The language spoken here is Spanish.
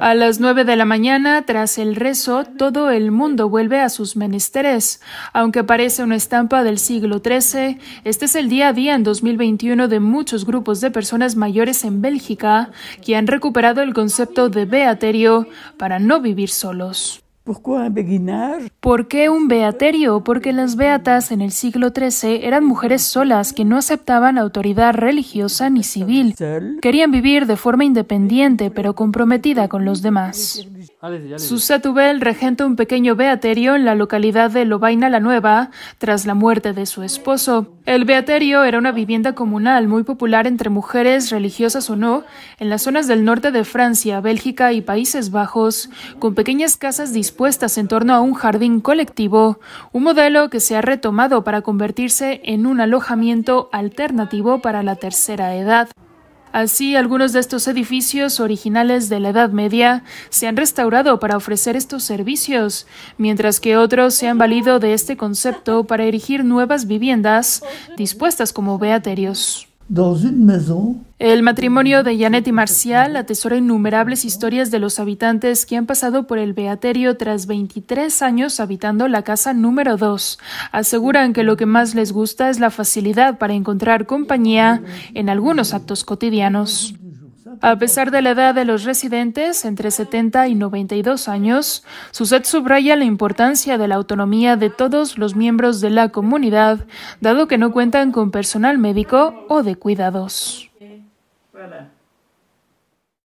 A las nueve de la mañana, tras el rezo, todo el mundo vuelve a sus menesteres. Aunque parece una estampa del siglo XIII, este es el día a día en 2021 de muchos grupos de personas mayores en Bélgica que han recuperado el concepto de beaterio para no vivir solos. ¿Por qué un beaterio? Porque las beatas en el siglo XIII eran mujeres solas que no aceptaban autoridad religiosa ni civil. Querían vivir de forma independiente pero comprometida con los demás. Susatubel regenta un pequeño beaterio en la localidad de Lobaina la Nueva tras la muerte de su esposo. El beaterio era una vivienda comunal muy popular entre mujeres, religiosas o no, en las zonas del norte de Francia, Bélgica y Países Bajos, con pequeñas casas dispuestas en torno a un jardín colectivo, un modelo que se ha retomado para convertirse en un alojamiento alternativo para la tercera edad. Así, algunos de estos edificios originales de la Edad Media se han restaurado para ofrecer estos servicios, mientras que otros se han valido de este concepto para erigir nuevas viviendas dispuestas como beaterios. El matrimonio de Janet y Marcial atesora innumerables historias de los habitantes que han pasado por el beaterio tras 23 años habitando la casa número 2. Aseguran que lo que más les gusta es la facilidad para encontrar compañía en algunos actos cotidianos. A pesar de la edad de los residentes, entre 70 y 92 años, SUSET subraya la importancia de la autonomía de todos los miembros de la comunidad, dado que no cuentan con personal médico o de cuidados.